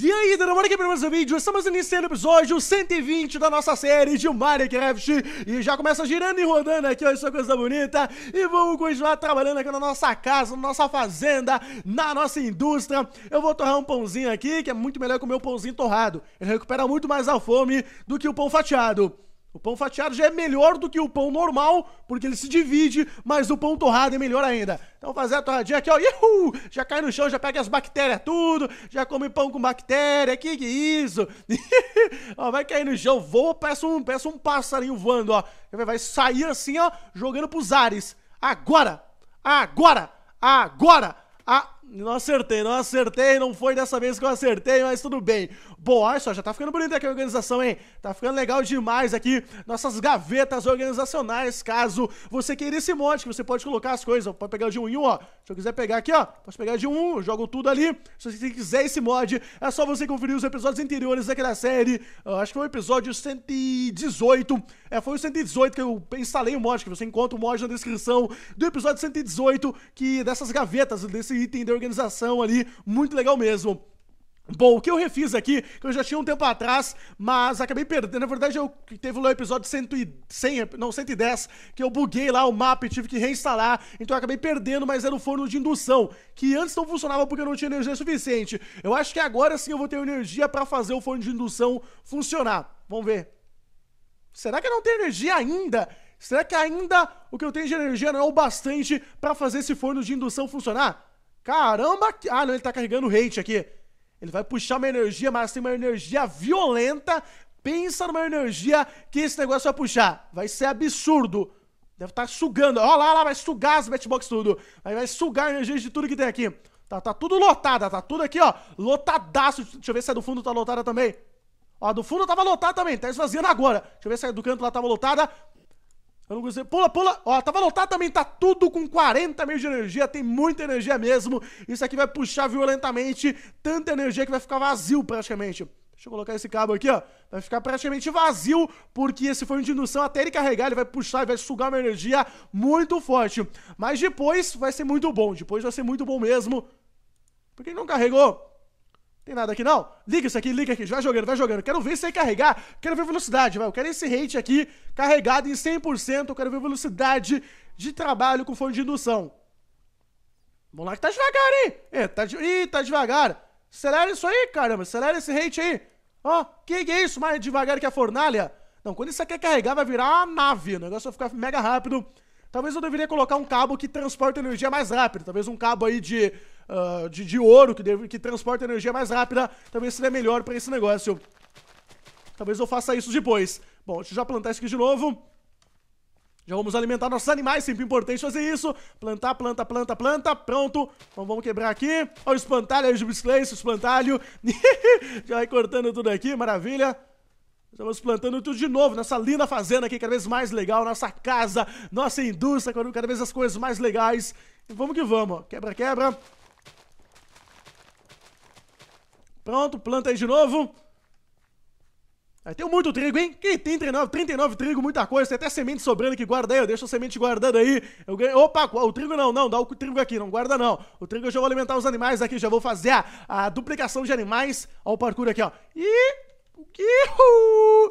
E aí, Dynamite aqui para mais um vídeo, estamos iniciando o episódio 120 da nossa série de Minecraft E já começa girando e rodando aqui, olha só coisa bonita E vamos continuar trabalhando aqui na nossa casa, na nossa fazenda, na nossa indústria Eu vou torrar um pãozinho aqui, que é muito melhor comer o um pãozinho torrado Ele recupera muito mais a fome do que o pão fatiado o pão fatiado já é melhor do que o pão normal, porque ele se divide, mas o pão torrado é melhor ainda. Então fazer a torradinha aqui, ó, iuhu, já cai no chão, já pega as bactérias tudo, já come pão com bactéria, que que é isso? ó, vai cair no chão, voa, peça um, peça um passarinho voando, ó. Vai sair assim, ó, jogando pros ares. Agora! Agora! Agora! A... Não acertei, não acertei, não foi dessa vez que eu acertei, mas tudo bem. Bom, olha só, já tá ficando bonita aqui a organização, hein? Tá ficando legal demais aqui nossas gavetas organizacionais, caso você queira esse monte, que você pode colocar as coisas. Pode pegar de um em um, ó. Se eu quiser pegar aqui, ó, posso pegar de um, jogo tudo ali. Se você quiser esse mod, é só você conferir os episódios anteriores aqui da série. Eu acho que foi o episódio 118. É, foi o 118 que eu instalei o mod, que você encontra o mod na descrição do episódio 118, que dessas gavetas, desse item de organização ali, muito legal mesmo. Bom, o que eu refiz aqui, que eu já tinha um tempo atrás, mas acabei perdendo. Na verdade, eu teve lá o episódio 100, não, 110, que eu buguei lá o mapa e tive que reinstalar, então eu acabei perdendo, mas era o forno de indução, que antes não funcionava porque eu não tinha energia suficiente. Eu acho que agora sim eu vou ter energia para fazer o forno de indução funcionar. Vamos ver. Será que eu não tenho energia ainda? Será que ainda o que eu tenho de energia não é o bastante para fazer esse forno de indução funcionar? Caramba! Ah, não, ele tá carregando hate aqui. Ele vai puxar uma energia, mas tem assim, uma energia violenta. Pensa numa energia que esse negócio vai puxar. Vai ser absurdo. Deve estar tá sugando. Olha lá, lá, vai sugar as Batbox tudo. Aí vai sugar energia de tudo que tem aqui. Tá, tá tudo lotada, tá tudo aqui, ó. Lotadaço. Deixa eu ver se a do fundo tá lotada também. Ó, do fundo tava lotada também, tá esvaziando agora. Deixa eu ver se a do canto lá tava lotada. Eu não gostei. Pula, pula. Ó, tava tá lotado tá também, tá tudo com 40 mil de energia, tem muita energia mesmo. Isso aqui vai puxar violentamente tanta energia que vai ficar vazio praticamente. Deixa eu colocar esse cabo aqui, ó. Vai ficar praticamente vazio, porque esse foi de indução, até ele carregar, ele vai puxar e vai sugar uma energia muito forte. Mas depois vai ser muito bom, depois vai ser muito bom mesmo. Por que não carregou? Tem nada aqui não? Liga isso aqui, liga aqui. Vai jogando, vai jogando. Quero ver isso aí carregar. Quero ver velocidade, vai. Eu quero esse rate aqui carregado em 100%. Eu quero ver velocidade de trabalho com fonte de indução. Vamos lá que tá devagar, hein? É, tá de... Ih, tá devagar. Acelera isso aí, caramba. Acelera esse rate aí. Ó, oh, que, que é isso? Mais devagar que a fornalha? Não, quando isso aqui é carregar, vai virar uma nave. O negócio vai ficar mega rápido. Talvez eu deveria colocar um cabo que transporta energia mais rápido. Talvez um cabo aí de uh, de, de, ouro que, deve, que transporta energia mais rápida, talvez seria melhor para esse negócio. Talvez eu faça isso depois. Bom, deixa eu já plantar isso aqui de novo. Já vamos alimentar nossos animais, sempre importante fazer isso. Plantar, planta, planta, planta. Pronto. Então vamos quebrar aqui. Olha o espantalho, olha o bisclense, o espantalho. já vai cortando tudo aqui, maravilha. Estamos plantando tudo de novo, nossa linda fazenda aqui, cada vez mais legal, nossa casa, nossa indústria, cada vez as coisas mais legais. E vamos que vamos, quebra, quebra. Pronto, planta aí de novo. Aí tem muito trigo, hein? Que 39, 39 trigo, muita coisa. Tem até semente sobrando que guarda aí. Eu deixo a semente guardando aí. Eu ganho. Opa, o trigo não, não. Dá o trigo aqui, não guarda não. O trigo eu já vou alimentar os animais aqui. Já vou fazer a, a duplicação de animais. ao o parkour aqui, ó. E Uhul.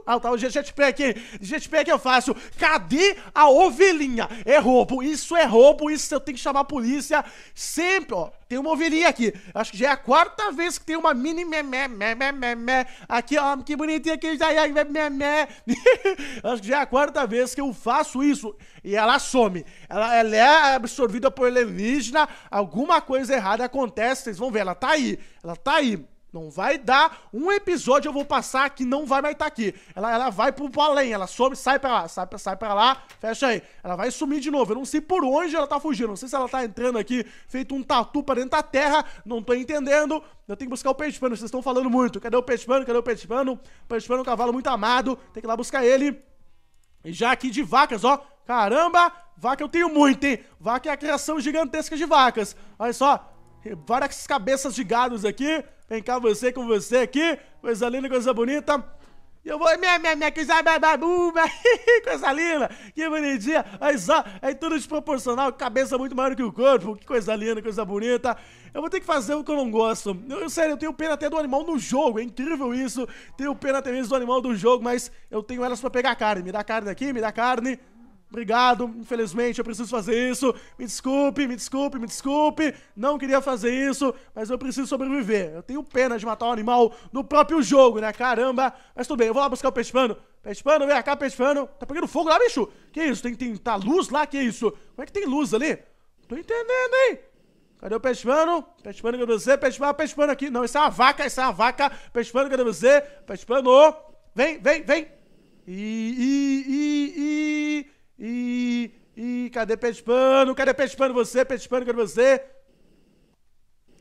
Ah, tá, o jetpack, é é jetpack eu faço. Cadê a ovelhinha? É roubo, isso é roubo, isso eu tenho que chamar a polícia. Sempre, ó, tem uma ovelhinha aqui. Acho que já é a quarta vez que tem uma mini memé, memé, memé. Aqui, ó, que bonitinha aqui, já é memé. Acho que já é a quarta vez que eu faço isso. E ela some. Ela, ela é absorvida por alienígena. Alguma coisa errada acontece, vocês vão ver. Ela tá aí, ela tá aí. Não vai dar um episódio, eu vou passar que não vai mais estar tá aqui. Ela, ela vai pro, pro além, ela some, sai pra lá, sai, sai pra lá, fecha aí. Ela vai sumir de novo. Eu não sei por onde ela tá fugindo. Não sei se ela tá entrando aqui feito um tatu pra dentro da terra. Não tô entendendo. Eu tenho que buscar o peixe pano. Vocês estão falando muito. Cadê o peixe pano? Cadê o peixe pano? Peixe pano é um cavalo muito amado. Tem que ir lá buscar ele. E já aqui de vacas, ó. Caramba, vaca eu tenho muito, hein? Vaca é a criação gigantesca de vacas. Olha só, várias cabeças de gados aqui. Vem cá, você com você aqui. Coisa linda, coisa bonita. E eu vou, minha, minha, minha, que já bababuba, é coisa linda, que bonitinha. Aí só, É tudo desproporcional, cabeça muito maior que o corpo, que coisa linda, coisa bonita. Eu vou ter que fazer o que eu não gosto. Eu, eu, sério, eu tenho pena até do animal no jogo, é incrível isso. Tenho pena até mesmo do animal do jogo, mas eu tenho elas pra pegar carne. Me dá carne aqui, me dá carne. Obrigado, infelizmente eu preciso fazer isso. Me desculpe, me desculpe, me desculpe. Não queria fazer isso, mas eu preciso sobreviver. Eu tenho pena de matar um animal no próprio jogo, né? Caramba. Mas tudo bem, eu vou lá buscar o Peixe Peixpano, vem cá, peixpano. Tá pegando fogo lá, bicho? Que isso? Tem, tem tá luz lá? Que isso? Como é que tem luz ali? Tô entendendo, hein? Cadê o Peixe Peshmano, cadê você? peixe Peshmano aqui. Não, isso é uma vaca, isso é uma vaca. Peshmano, cadê você? Peshmano. Vem, vem, vem. E, e, e, e... E, e cadê peixe Cadê peixe você? Peixe cadê você?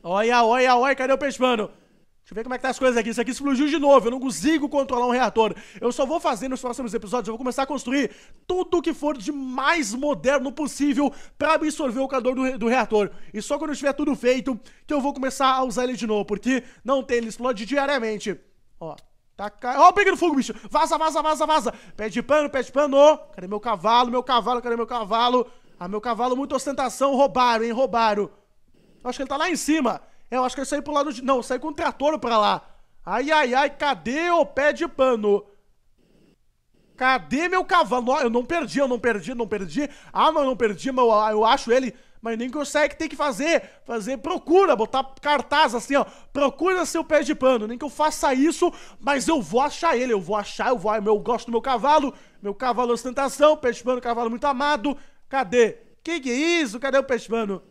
Olha, olha, olha, cadê o peixe Deixa eu ver como é que tá as coisas aqui. Isso aqui explodiu de novo. Eu não consigo controlar um reator. Eu só vou fazer nos próximos episódios. Eu vou começar a construir tudo o que for de mais moderno possível para absorver o calor do, do, reator. E só quando tiver tudo feito que eu vou começar a usar ele de novo. Porque não tem, ele explode diariamente. Ó, Tá caindo. Ó, oh, no fogo, bicho. Vaza, vaza, vaza, vaza. Pé de pano, pé de pano. Cadê meu cavalo, meu cavalo, cadê meu cavalo? Ah, meu cavalo, muita ostentação. Roubaram, hein, roubaram. Acho que ele tá lá em cima. É, eu acho que ele saiu pro lado de... Não, saiu com um trator pra lá. Ai, ai, ai, cadê o pé de pano? Cadê meu cavalo? Eu não perdi, eu não perdi, não perdi. Ah, mas eu não perdi, mas eu, eu acho ele mas nem consegue, tem que fazer, fazer, procura, botar cartaz assim, ó, procura seu pé de pano, nem que eu faça isso, mas eu vou achar ele, eu vou achar, eu vou, ah, eu gosto do meu cavalo, meu cavalo é ostentação, pé de pano, cavalo muito amado, cadê? Que que é isso? Cadê o pé de pano?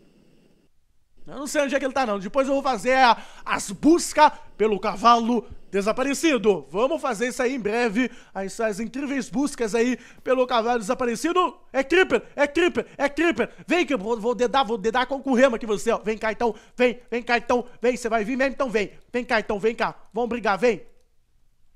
Eu não sei onde é que ele tá não, depois eu vou fazer a, as buscas pelo cavalo desaparecido. Vamos fazer isso aí em breve. as incríveis buscas aí pelo cavalo desaparecido. É Creeper, é Creeper, é Creeper. Vem que eu vou, vou dedar, vou dedar com o remo aqui você, ó. Vem cá então, vem, vem cá então, vem. Você vai vir mesmo, então vem. Vem cá então, vem cá. Vamos brigar, vem.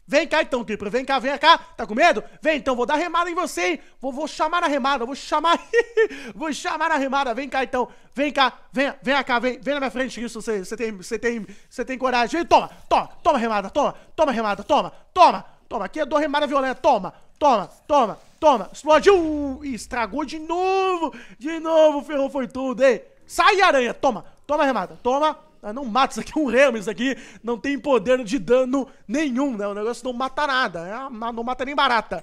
Vem cá então, tripa, vem cá, vem cá. Tá com medo? Vem então, vou dar remada em você, hein? Vou, vou chamar na remada, vou chamar. vou chamar na remada, vem cá então. Vem cá, vem, vem cá, vem, vem na minha frente, isso. Você, você tem, você tem, você tem coragem. Vem, toma, toma, toma remada, toma, toma remada, toma, toma, toma. Aqui é dor remada violenta, toma, toma, toma, toma. Explodiu! Ih, estragou de novo, de novo, ferrou foi tudo, hein? Sai, aranha, toma, toma remada, toma, Tá? Não mata, isso aqui é um remo, isso aqui não tem poder de dano nenhum, né? O negócio não mata nada, né? Ah, não mata nem barata.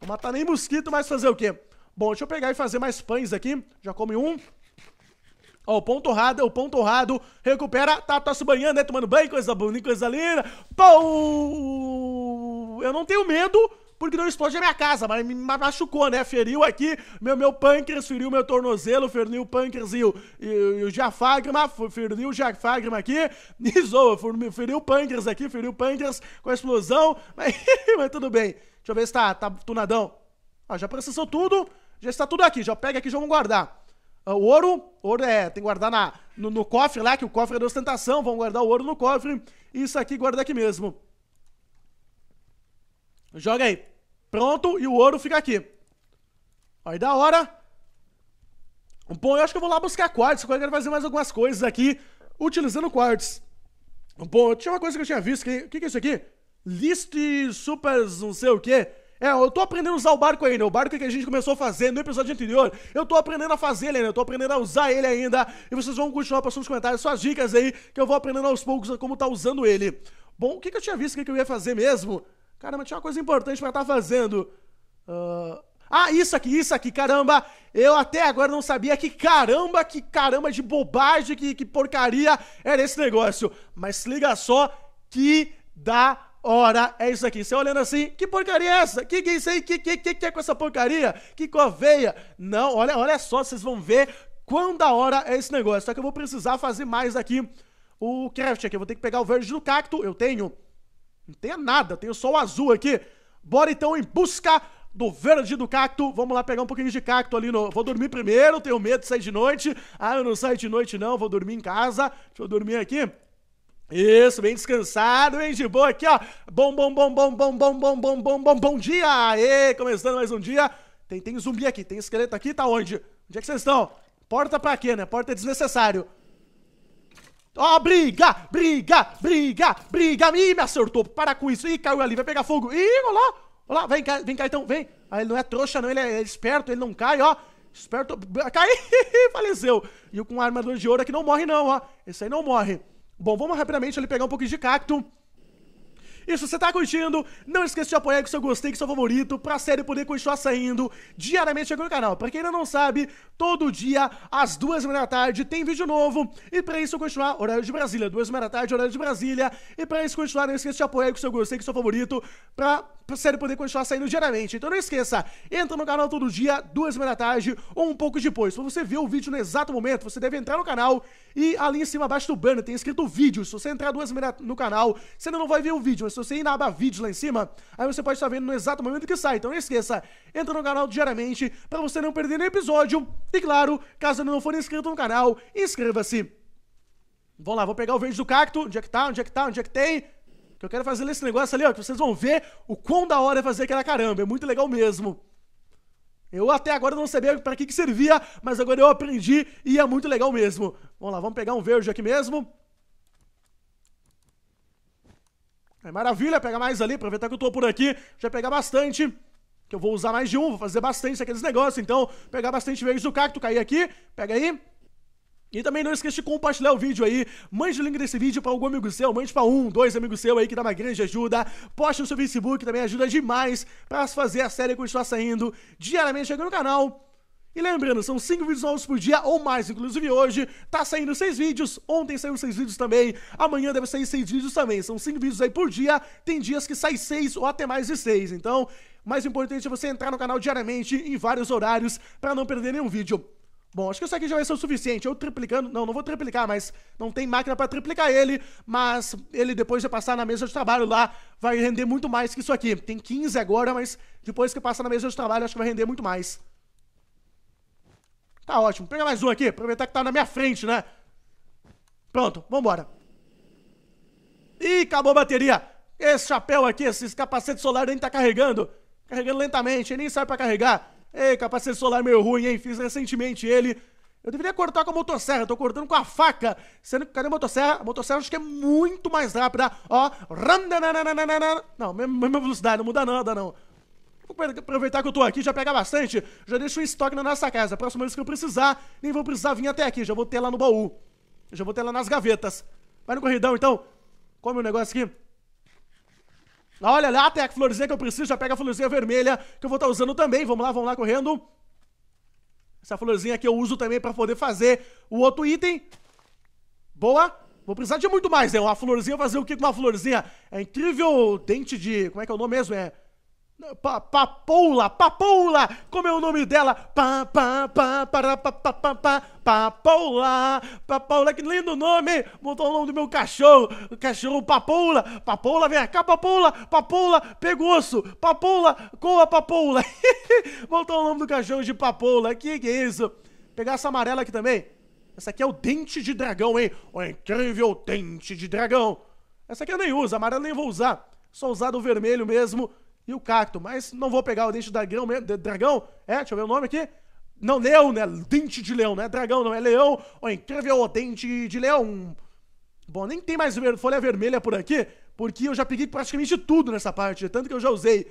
Não mata nem mosquito, mas fazer o quê? Bom, deixa eu pegar e fazer mais pães aqui. Já come um. Ó, o pão torrado, é o pão torrado recupera, tá, tá se banhando, né? Tomando banho, coisa bonita, coisa linda. Pão! Eu não tenho medo porque não explode a minha casa, mas me machucou, né? Feriu aqui meu, meu pâncreas, feriu meu tornozelo, feriu o pâncreas e o, e, e o diafragma, feriu o diafragma aqui, e zoa, feriu o pâncreas aqui, feriu o pâncreas com a explosão, mas, mas tudo bem. Deixa eu ver se tá, tá tunadão. Ah, já processou tudo, já está tudo aqui, já pega aqui, já vamos guardar. Ah, o ouro, ouro é, tem que guardar na, no, no cofre lá, que o cofre é da ostentação, vamos guardar o ouro no cofre, isso aqui guarda aqui mesmo. Joga aí. Pronto, e o ouro fica aqui. Aí da hora. Bom, eu acho que eu vou lá buscar quartos. porque eu quero fazer mais algumas coisas aqui utilizando quartos. Bom, tinha uma coisa que eu tinha visto, que, que, que é isso aqui? List supers não sei o que. É, eu tô aprendendo a usar o barco ainda, né? o barco é que a gente começou a fazer no episódio anterior. Eu tô aprendendo a fazer ele ainda, eu tô aprendendo a usar ele ainda. E vocês vão continuar passando nos comentários suas dicas aí, que eu vou aprendendo aos poucos como tá usando ele. Bom, o que, que eu tinha visto que, que eu ia fazer mesmo? Caramba, tinha uma coisa importante para estar tá fazendo. Uh... Ah, isso aqui, isso aqui, caramba! Eu até agora não sabia que caramba, que caramba de bobagem, que, que porcaria era esse negócio. Mas se liga só, que da hora é isso aqui. Você olhando assim, que porcaria é essa? Que que é isso aí? Que que, que, que é com essa porcaria? Que coveia? Não, olha, olha só, vocês vão ver quão da hora é esse negócio. Só que eu vou precisar fazer mais aqui o craft aqui. Eu vou ter que pegar o verde do cacto, eu tenho não tem nada, tenho só o azul aqui. Bora então em busca do verde do cacto. Vamos lá pegar um pouquinho de cacto ali no... Vou dormir primeiro, tenho medo de sair de noite. Ah, eu não saio de noite não, vou dormir em casa. Deixa eu dormir aqui. Isso, bem descansado, bem de boa aqui, ó. Bom, bom, bom, bom, bom, bom, bom, bom, bom, bom, bom dia. Aê, começando mais um dia. Tem, tem zumbi aqui, tem esqueleto aqui, tá onde? Onde é que vocês estão? Porta pra quê, né? Porta é desnecessário. Ó, oh, briga, briga, briga, briga. Ih, me acertou. Para com isso. Ih, caiu ali. Vai pegar fogo. Ih, olha lá. Olha lá, vem cá, vem cá então, vem. Ah, ele não é trouxa não, ele é esperto, ele não cai, ó. Esperto, cai, faleceu. E com armadura de ouro aqui é não morre não, ó. Esse aí não morre. Bom, vamos rapidamente ali pegar um pouquinho de cacto. E se você tá curtindo, não esqueça de apoiar com seu gostei, com seu favorito, pra série poder continuar saindo diariamente aqui no canal. Pra quem ainda não sabe, todo dia, às duas da, tarde, tem vídeo novo. E pra isso continuar, horário de Brasília, duas da, da tarde, horário de Brasília. E pra isso continuar, não esqueça de apoiar com seu gostei, com seu favorito, pra série poder continuar saindo diariamente. Então não esqueça, entra no canal todo dia, duas e meia da tarde ou um pouco depois. Pra você ver o vídeo no exato momento, você deve entrar no canal e ali em cima, abaixo do banner, tem escrito vídeos. Se você entrar duas e meia no canal, você ainda não vai ver o vídeo, mas se você ir na aba vídeos lá em cima, aí você pode estar vendo no exato momento que sai. Então não esqueça, entra no canal diariamente para você não perder nenhum episódio. E claro, caso ainda não for inscrito no canal, inscreva-se. Vamos lá, vou pegar o verde do cacto. Onde é que tá? Onde é que tá? Onde é que tem? Que eu quero fazer esse negócio ali, ó, que vocês vão ver o quão da hora é fazer aquela caramba. É muito legal mesmo. Eu até agora não sabia para que, que servia, mas agora eu aprendi e é muito legal mesmo. Vamos lá, vamos pegar um verde aqui mesmo. É maravilha pegar mais ali, aproveitar que eu tô por aqui, já pegar bastante. Que eu vou usar mais de um, vou fazer bastante aqueles negócios, então pegar bastante verde do cacto, cair aqui, pega aí. E também não esqueça de compartilhar o vídeo aí. Mande o link desse vídeo para algum amigo seu, mande para um, dois amigos seu aí que dá tá uma grande ajuda. Poste no seu Facebook, também ajuda demais para fazer a série continuar saindo diariamente aqui no canal. E lembrando, são 5 vídeos novos por dia ou mais, inclusive hoje tá saindo 6 vídeos, ontem saíram 6 vídeos também, amanhã deve sair 6 vídeos também. São 5 vídeos aí por dia, tem dias que sai 6 ou até mais de 6. Então, mais importante é você entrar no canal diariamente em vários horários para não perder nenhum vídeo. Bom, acho que isso aqui já vai ser o suficiente. Eu triplicando. Não, não vou triplicar, mas não tem máquina para triplicar ele. Mas ele, depois de passar na mesa de trabalho lá, vai render muito mais que isso aqui. Tem 15 agora, mas depois que passar na mesa de trabalho, acho que vai render muito mais. Tá ótimo. Pega mais um aqui. Aproveitar que tá na minha frente, né? Pronto, vambora. Ih, acabou a bateria. Esse chapéu aqui, esse capacete solar nem tá carregando. Carregando lentamente, ele nem sai para carregar. Ei, capacete solar meio ruim, hein? Fiz recentemente ele. Eu deveria cortar com a motosserra, eu tô cortando com a faca. Sendo que cadê a motosserra? A motosserra acho que é muito mais rápida. Ó. Não, mesma velocidade, não muda nada, não. Vou aproveitar que eu tô aqui, já pegar bastante. Já deixo um estoque na nossa casa. Próxima vez que eu precisar, nem vou precisar vir até aqui. Já vou ter lá no baú. Já vou ter lá nas gavetas. Vai no corridão, então. Come o um negócio aqui. Olha lá, tem a florzinha que eu preciso, já pega a florzinha vermelha que eu vou estar tá usando também. Vamos lá, vamos lá, correndo. Essa florzinha aqui eu uso também pra poder fazer o outro item. Boa. Vou precisar de muito mais, né? Uma florzinha, fazer o que com uma florzinha? É incrível dente de... Como é que é o nome mesmo? É... Pa, papoula, papoula, como é o nome dela? Pa, pa, pa, para, pa, pa, pa, pa, papoula, papoula, que lindo nome, botou o nome do meu cachorro, o cachorro papoula, papoula, vem cá, papoula, papoula, pega o osso, papoula, coa, papoula, botou o nome do cachorro de papoula, que que é isso? Pegar essa amarela aqui também, essa aqui é o dente de dragão, hein, o incrível dente de dragão, essa aqui eu nem uso, amarela nem vou usar, só usar do vermelho mesmo, e o cacto. Mas não vou pegar o dente de dragão mesmo. dragão? É, deixa eu ver o nome aqui. Não, leão, né? Dente de leão, não é dragão, não é leão. O incrível dente de leão. Bom, nem tem mais folha vermelha por aqui, porque eu já peguei praticamente tudo nessa parte, tanto que eu já usei.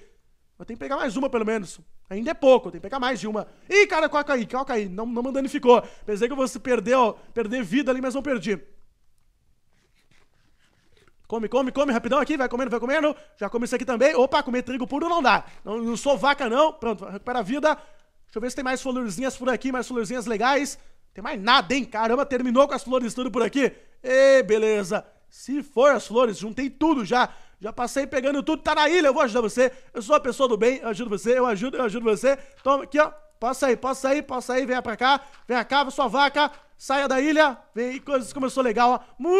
vou ter que pegar mais uma, pelo menos. Ainda é pouco, tem que pegar mais de uma. Ih, cara, qual caí? Qual caí? Não, não me danificou. Pensei que eu fosse perder, ó, perder vida ali, mas não perdi. Come, come, come rapidão aqui, vai comendo, vai comendo. Já come isso aqui também. Opa, comer trigo puro não dá. Não, não sou vaca, não. Pronto, recupera a vida. Deixa eu ver se tem mais florzinhas por aqui, mais florzinhas legais. Tem mais nada, hein? Caramba, terminou com as flores tudo por aqui. Ê, beleza. Se for as flores, juntei tudo já. Já passei pegando tudo, tá na ilha, eu vou ajudar você. Eu sou a pessoa do bem, eu ajudo você, eu ajudo, eu ajudo você. Toma aqui, ó. Passa aí, passa aí, passa aí, venha pra cá, venha cá, sua vaca saia da ilha, vem, coisas começou legal, ó.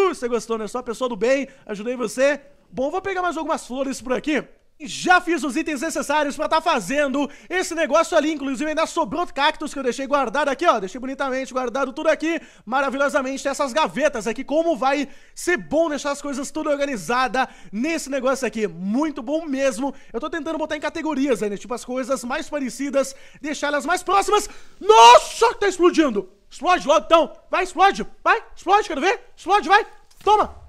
você gostou, né? Sou a pessoa do bem, ajudei você. Bom, vou pegar mais algumas flores por aqui. Já fiz os itens necessários pra tá fazendo esse negócio ali, inclusive ainda sobrou cactos que eu deixei guardado aqui, ó Deixei bonitamente guardado tudo aqui, maravilhosamente, essas gavetas aqui Como vai ser bom deixar as coisas tudo organizada nesse negócio aqui, muito bom mesmo Eu tô tentando botar em categorias ainda, né? tipo as coisas mais parecidas, deixar elas mais próximas Nossa, tá explodindo! Explode logo então. Vai, explode. Vai, explode, quero ver. Explode, vai. Toma.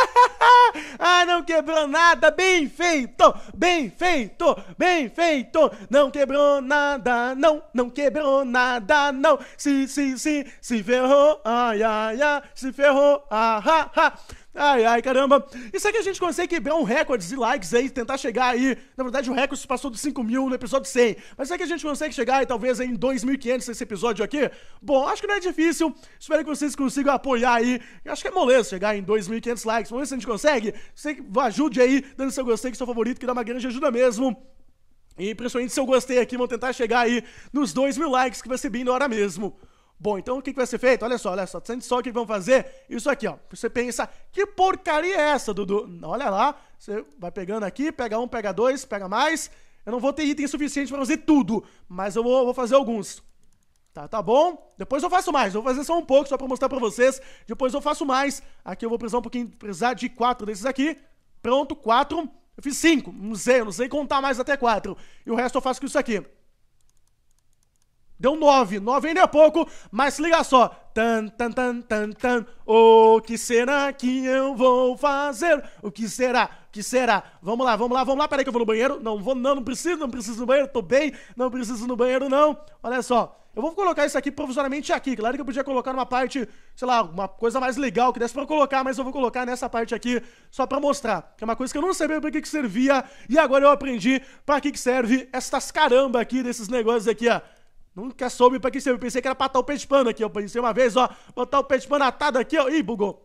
ah, não quebrou nada, bem feito, bem feito, bem feito. Não quebrou nada, não, não quebrou nada, não. Se, se, se, se ferrou, ai, ai, ai, se ferrou, ah, ha, ha. Ai, ai, caramba. Isso é que a gente consegue quebrar um recorde de likes aí, tentar chegar aí. Na verdade, o recorde passou dos 5 mil no episódio 100. Mas será que a gente consegue chegar aí, talvez, aí, em 2.500 esse episódio aqui? Bom, acho que não é difícil. Espero que vocês consigam apoiar aí. Acho que é moleza chegar em 2.500 likes. Vamos ver se a gente consegue. Você ajude aí, dando seu gostei, que é seu favorito, que dá uma grande ajuda mesmo. E principalmente se eu gostei aqui, vou tentar chegar aí nos 2 mil likes, que vai ser bem na hora mesmo. Bom, então o que, vai ser feito? Olha só, olha só. Sente só o que vamos fazer. Isso aqui, ó. Você pensa, que porcaria é essa, Dudu? Olha lá. Você vai pegando aqui, pega um, pega dois, pega mais. Eu não vou ter item suficiente para fazer tudo, mas eu vou, vou fazer alguns. Tá, tá bom? Depois eu faço mais. Eu vou fazer só um pouco, só para mostrar para vocês. Depois eu faço mais. Aqui eu vou precisar um pouquinho, precisar de quatro desses aqui. Pronto, quatro. Eu fiz cinco. Não sei, eu não sei contar mais até quatro. E o resto eu faço com isso aqui. Deu 9, 9 ainda é pouco, mas liga só. Tan, tan, tan, tan, tan. O que será que eu vou fazer? O que será? O que será? Vamos lá, vamos lá, vamos lá. Peraí que eu vou no banheiro. Não vou, não, não preciso, não preciso no banheiro. Tô bem, não preciso no banheiro, não. Olha só. Eu vou colocar isso aqui provisoriamente aqui. Claro que eu podia colocar numa parte, sei lá, uma coisa mais legal que desse pra colocar, mas eu vou colocar nessa parte aqui só pra mostrar. Que é uma coisa que eu não sabia pra que, que servia e agora eu aprendi pra que, que serve estas caramba aqui desses negócios aqui, ó. Nunca soube pra que serve. Pensei que era pra estar o peixe pano aqui, eu pensei uma vez, ó. Botar o peixe pano atado aqui, ó. Ih, bugou.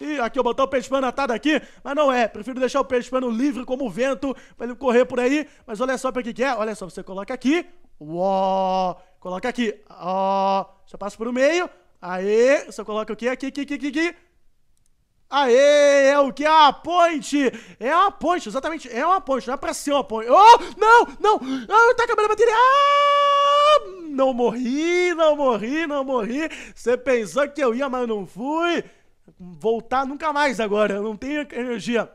Ih, aqui eu botar o peixe pano atado aqui, mas não é. Prefiro deixar o peixe pano livre como o vento, pra ele correr por aí. Mas olha só pra que que é. Olha só, você coloca aqui. Uó. Coloca aqui. Ó. Você passa por o meio. Aê. Você coloca o quê? Aqui, aqui, aqui, aqui, aqui. Aê, é o que? É a ponte! É uma ponte, exatamente, é uma ponte, não é pra ser uma ponte. Oh, não, não! Ah, tá acabando a bateria! Ah! não morri, não morri, não morri. Você pensou que eu ia, mas não fui. Voltar nunca mais agora, eu não tenho energia.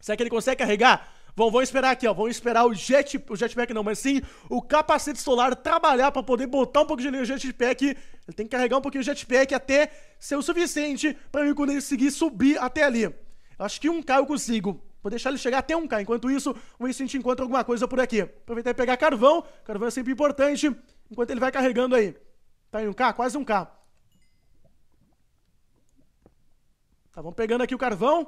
Será que ele consegue carregar? Vão, vão esperar aqui, ó. Vão esperar o, jet, o jetpack, não, mas sim o capacete solar trabalhar para poder botar um pouco de energia no jetpack. Ele tem que carregar um pouquinho o jetpack até ser o suficiente para eu conseguir subir até ali. Acho que um K eu consigo. Vou deixar ele chegar até um K. Enquanto isso, vamos ver se a gente encontra alguma coisa por aqui. Aproveitar e pegar carvão. Carvão é sempre importante enquanto ele vai carregando aí. Tá em um K? Quase um K. Tá, vamos pegando aqui o carvão.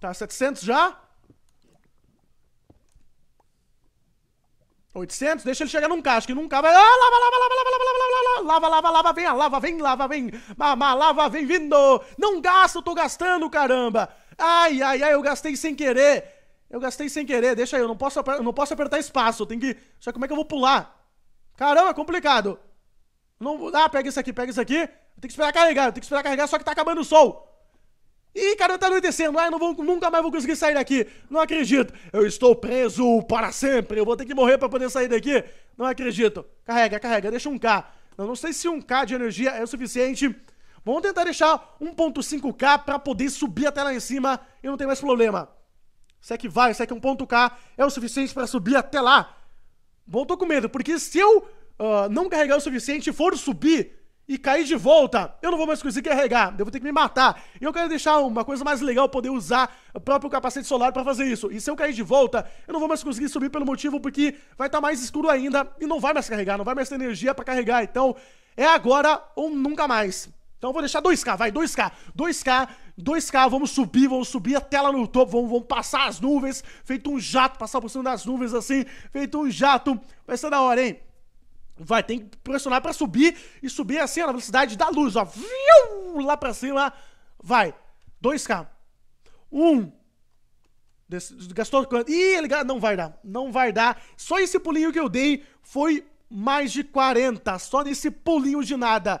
Tá, 700 já. 800, deixa ele chegar num K, acho que num K vai... Ah, lava, lava, lava, lava, lava, lava, lava, lava, lava, lava, vem, a lava, vem, lava, vem, mamá, lava, vem vindo. Não gasta, eu tô gastando, caramba. Ai, ai, ai, eu gastei sem querer. Eu gastei sem querer, deixa aí, eu não posso, não posso apertar espaço, tem que. Só como é que eu vou pular? Caramba, é complicado. Não, ah, pega isso aqui, pega isso aqui. Eu tenho que esperar carregar, eu tenho que esperar carregar, só que tá acabando o sol. Ih, cara, tá anoitecendo. Ah, eu não vou, nunca mais vou conseguir sair daqui. Não acredito. Eu estou preso para sempre. Eu vou ter que morrer para poder sair daqui. Não acredito. Carrega, carrega. Deixa um K. Eu não sei se um K de energia é o suficiente. Vamos tentar deixar 1.5K para poder subir até lá em cima e não tem mais problema. É que vai, é ponto 1.k é o suficiente para subir até lá. Bom, tô com medo, porque se eu uh, não carregar o suficiente e for subir e cair de volta, eu não vou mais conseguir carregar, eu vou ter que me matar. E eu quero deixar uma coisa mais legal, poder usar o próprio capacete solar para fazer isso. E se eu cair de volta, eu não vou mais conseguir subir pelo motivo porque vai estar tá mais escuro ainda e não vai mais carregar, não vai mais ter energia para carregar. Então, é agora ou nunca mais. Então vou deixar 2K, vai, 2K, 2K, 2K, vamos subir, vamos subir a tela no topo, vamos, vamos passar as nuvens, feito um jato, passar por cima das nuvens assim, feito um jato. Vai ser da hora, hein? Vai, tem que pressionar pra subir e subir assim ó, na velocidade da luz, ó. Viu? Lá pra cima, vai. 2K. 1. Um. Gastou quanto? Ih, ele não vai dar, não vai dar. Só esse pulinho que eu dei foi mais de 40, só nesse pulinho de nada.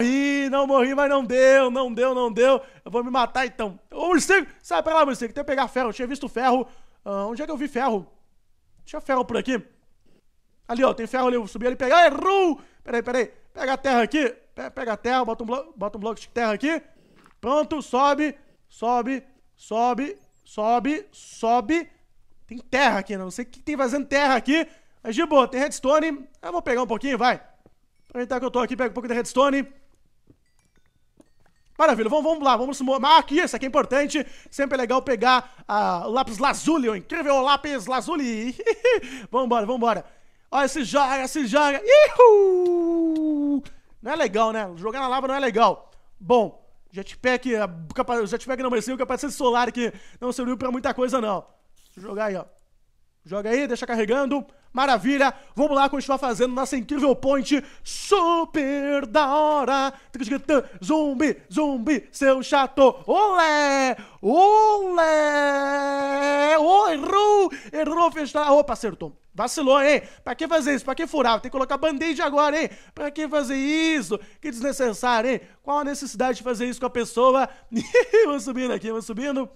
morri, não morri, mas não deu, não deu, não deu. Eu vou me matar então. Ô, morcego, sai pra lá, morcego. Tem que pegar ferro. Eu tinha visto ferro. Ah, onde é que eu vi ferro? Tinha ferro por aqui. Ali, ó, tem ferro ali. Eu subi ali, peguei. errou! Peraí, peraí. Pega a terra aqui. Pega a terra, bota um, blo bota um bloco de terra aqui. Pronto, sobe, sobe, sobe, sobe, sobe. Tem terra aqui, né? não sei o que tem fazendo terra aqui. Mas de boa, tem redstone. Eu vou pegar um pouquinho, vai. Aproveitar que eu tô aqui, pega um pouco de redstone. Maravilha, vamos, vamos lá, vamos Ah, aqui, isso aqui é importante. Sempre é legal pegar ah, o lápis lazuli, o incrível lápis lazuli. vambora, vambora. Olha, se joga, se joga. Ihu! Não é legal, né? Jogar na lava não é legal. Bom, jetpack, a, jetpack não merecia, o capacete solar que não serviu pra muita coisa, não. Deixa eu jogar aí, ó. Joga aí, deixa carregando. Maravilha! Vamos lá continuar fazendo nossa incrível Point, super da hora! Zumbi, zumbi, seu chato! Olé! Olé! Oh, errou! Errou fechou. Opa, acertou. Vacilou, hein? Pra que fazer isso? Pra que furar? Tem que colocar band-aid agora, hein? Pra que fazer isso? Que desnecessário, hein? Qual a necessidade de fazer isso com a pessoa? vou subindo aqui, vou subindo.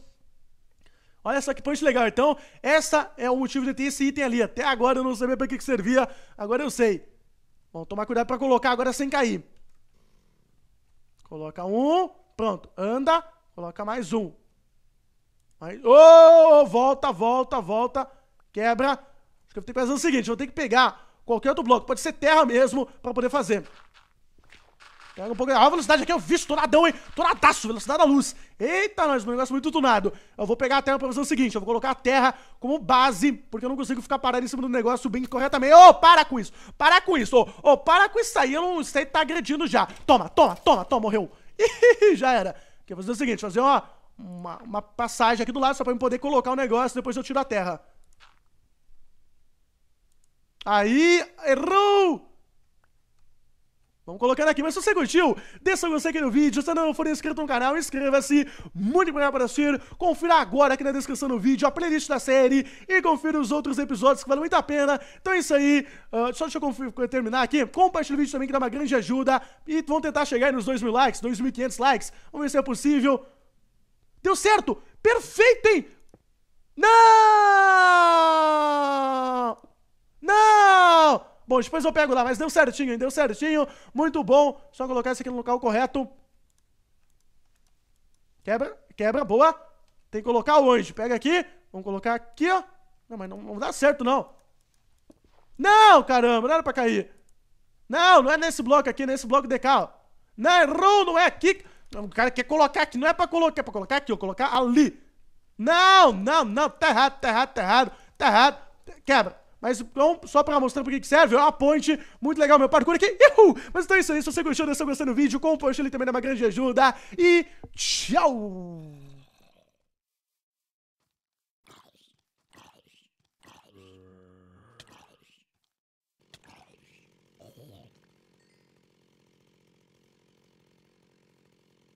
Olha só que punch legal. Então, essa é o motivo de ter esse item ali. Até agora eu não sabia para que, que servia. Agora eu sei. Bom, tomar cuidado para colocar agora sem cair. Coloca um. Pronto. Anda. Coloca mais um. Mais... Oh! Volta, volta, volta. Quebra. Acho que eu vou ter que fazer o seguinte. Eu vou ter que pegar qualquer outro bloco. Pode ser terra mesmo para poder fazer. Pega um pouco. Olha a ah, velocidade aqui, eu visto, tonadão, hein? Tonadaço, velocidade da luz. Eita, nós, um negócio muito tunado. Eu vou pegar a terra pra fazer o seguinte: eu vou colocar a terra como base, porque eu não consigo ficar parado em cima do negócio bem corretamente. Ô, oh, para com isso! Para com isso! Ô, oh, oh, para com isso aí, eu não sei, tá agredindo já. Toma, toma, toma, toma, morreu. Ih, já era. Quer fazer o seguinte: fazer, uma, uma passagem aqui do lado só pra eu poder colocar o negócio, depois eu tiro a terra. Aí, errou! Vamos colocando aqui, mas se você curtiu, o seu gostei aqui no vídeo, se não for inscrito no canal, inscreva-se, muito obrigado por assistir, confira agora aqui na descrição do vídeo a playlist da série e confira os outros episódios que valem muito a pena, então é isso aí, uh, só deixa eu terminar aqui, compartilha o vídeo também que dá uma grande ajuda e vamos tentar chegar nos 2 mil likes, 2.500 likes, vamos ver se é possível, deu certo, perfeito, hein? Não! Não! Bom, depois eu pego lá, mas deu certinho, hein? Deu certinho. Muito bom. Só colocar isso aqui no local correto. Quebra, quebra, boa. Tem que colocar onde? Pega aqui. Vamos colocar aqui, ó. Não, mas não, não dá certo, não. Não, caramba, não era pra cair. Não, não é nesse bloco aqui, é nesse bloco DK, ó. Não, errou, não é aqui. O cara quer colocar aqui, não é pra colocar, é pra colocar aqui, ó, colocar ali. Não, não, não, tá errado, tá errado, tá errado, tá errado. Quebra. Mas então, só pra mostrar porque que serve, a ponte, muito legal meu parkour aqui. Uhul! Mas então é isso aí, se você gostou, deixa seu gostei do vídeo, compartilha também, é uma grande ajuda. E tchau!